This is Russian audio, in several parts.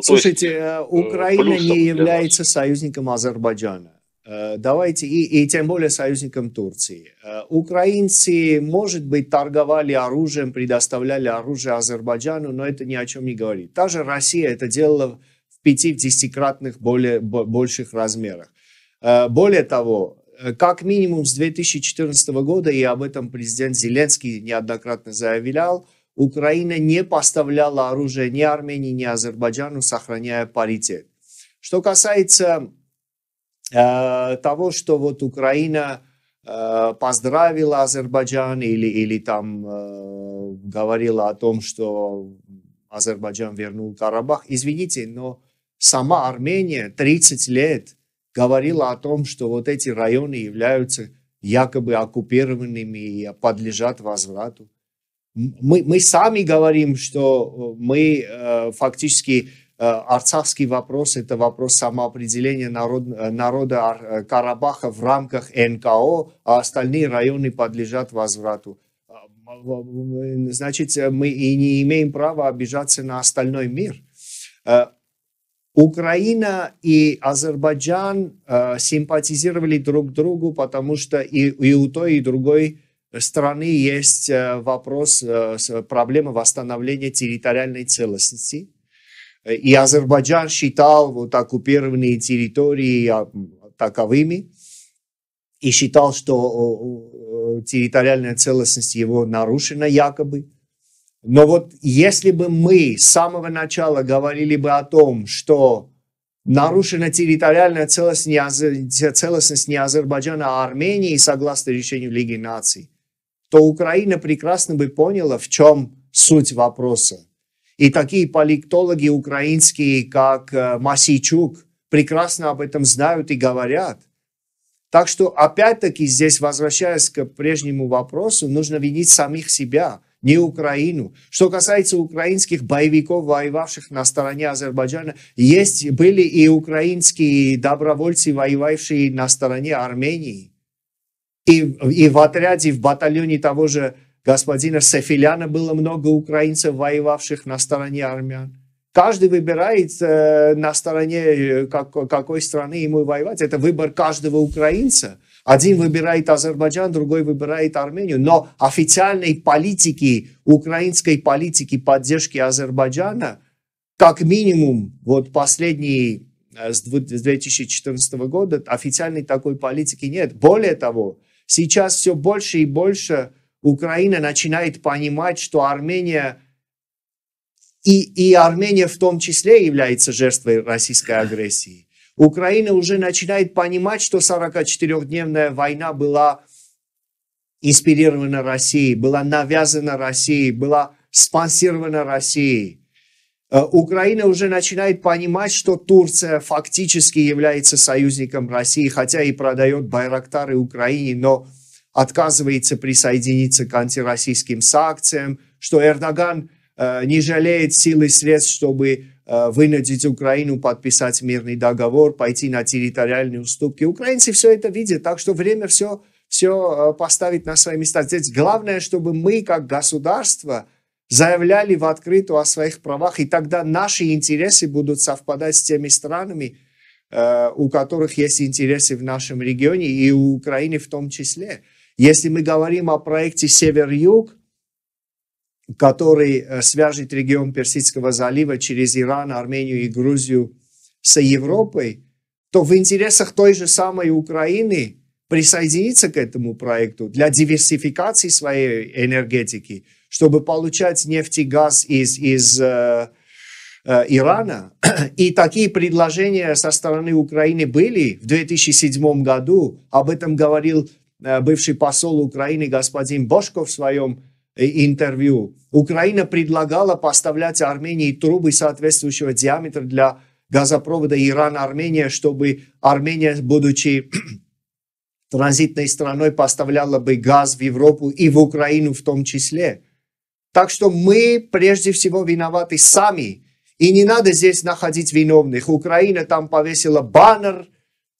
Ну, Слушайте, есть, э, э, Украина не является нас. союзником Азербайджана. Э, давайте, и, и тем более союзником Турции. Украинцы, может быть, торговали оружием, предоставляли оружие Азербайджану, но это ни о чем не говорит. Та же Россия это делала в 5 10 более, больших размерах. Более того, как минимум с 2014 года, и об этом президент Зеленский неоднократно заявлял, Украина не поставляла оружие ни Армении, ни Азербайджану, сохраняя паритет. Что касается э, того, что вот Украина э, поздравила Азербайджан или, или там э, говорила о том, что Азербайджан вернул Карабах, извините, но сама Армения 30 лет говорила о том, что вот эти районы являются якобы оккупированными и подлежат возврату мы, мы сами говорим, что э, мы э, фактически э, арцахский вопрос – это вопрос самоопределения народ, э, народа Карабаха в рамках НКО, а остальные районы подлежат возврату. А, значит, мы и не имеем права обижаться на остальной мир. Украина и Азербайджан симпатизировали друг другу, потому что и, и у той, и другой – страны есть э, вопрос, э, э, проблема восстановления территориальной целостности. И Азербайджан считал вот оккупированные территории а, таковыми и считал, что территориальная целостность его нарушена якобы. Но вот если бы мы с самого начала говорили бы о том, что нарушена территориальная целостность не, Азер... целостность не Азербайджана, а Армении, согласно решению Лиги наций, то Украина прекрасно бы поняла, в чем суть вопроса. И такие политологи украинские, как э, Масичук, прекрасно об этом знают и говорят. Так что, опять-таки, здесь, возвращаясь к прежнему вопросу, нужно винить самих себя, не Украину. Что касается украинских боевиков, воевавших на стороне Азербайджана, есть, были и украинские добровольцы, воевавшие на стороне Армении. И, и в отряде, и в батальоне того же господина Сефиляна было много украинцев, воевавших на стороне армян. Каждый выбирает э, на стороне э, как, какой страны ему воевать. Это выбор каждого украинца. Один выбирает Азербайджан, другой выбирает Армению. Но официальной политики, украинской политики поддержки Азербайджана, как минимум, вот последний э, с 2014 года официальной такой политики нет. Более того, Сейчас все больше и больше Украина начинает понимать, что Армения и, и Армения в том числе является жертвой российской агрессии. Украина уже начинает понимать, что 44-дневная война была инспирирована Россией, была навязана Россией, была спонсирована Россией. Э, Украина уже начинает понимать, что Турция фактически является союзником России, хотя и продает Байрактары Украине, но отказывается присоединиться к антироссийским санкциям, что Эрдоган э, не жалеет сил и средств, чтобы э, вынудить Украину подписать мирный договор, пойти на территориальные уступки. Украинцы все это видят, так что время все, все поставить на свои места. Здесь главное, чтобы мы, как государство, заявляли в открытую о своих правах, и тогда наши интересы будут совпадать с теми странами, э, у которых есть интересы в нашем регионе и у Украины в том числе. Если мы говорим о проекте «Север-Юг», который э, свяжет регион Персидского залива через Иран, Армению и Грузию с Европой, то в интересах той же самой Украины – присоединиться к этому проекту для диверсификации своей энергетики, чтобы получать нефть и газ из, из э, э, Ирана. И такие предложения со стороны Украины были в 2007 году. Об этом говорил э, бывший посол Украины господин Бошко в своем э, интервью. Украина предлагала поставлять Армении трубы соответствующего диаметра для газопровода Иран-Армения, чтобы Армения, будучи транзитной страной поставляла бы газ в Европу и в Украину в том числе. Так что мы прежде всего виноваты сами. И не надо здесь находить виновных. Украина там повесила баннер,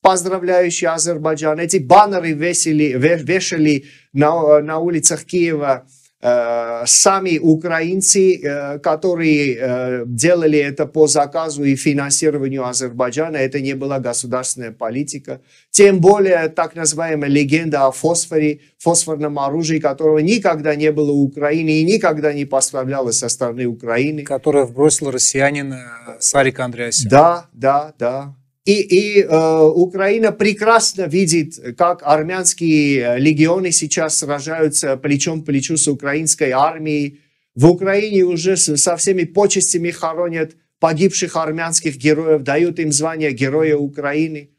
поздравляющий Азербайджан. Эти баннеры весили, вешали на, на улицах Киева Э, сами украинцы, э, которые э, делали это по заказу и финансированию Азербайджана, это не была государственная политика. Тем более так называемая легенда о фосфоре, фосфорном оружии, которого никогда не было в Украине и никогда не поставлялось со стороны Украины. Которое вбросил россиянин Сарик Андреасян. Да, да, да. И, и э, Украина прекрасно видит, как армянские легионы сейчас сражаются плечом к плечу с украинской армией. В Украине уже со всеми почестями хоронят погибших армянских героев, дают им звание Героя Украины.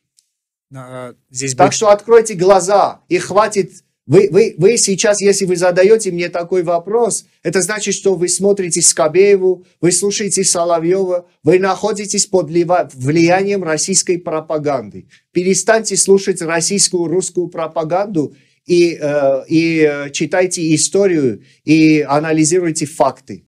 Э, здесь так будет... что откройте глаза и хватит вы, вы, вы сейчас, если вы задаете мне такой вопрос, это значит, что вы смотрите Скобееву, вы слушаете Соловьева, вы находитесь под влиянием российской пропаганды. Перестаньте слушать российскую, русскую пропаганду и, э, и э, читайте историю и анализируйте факты.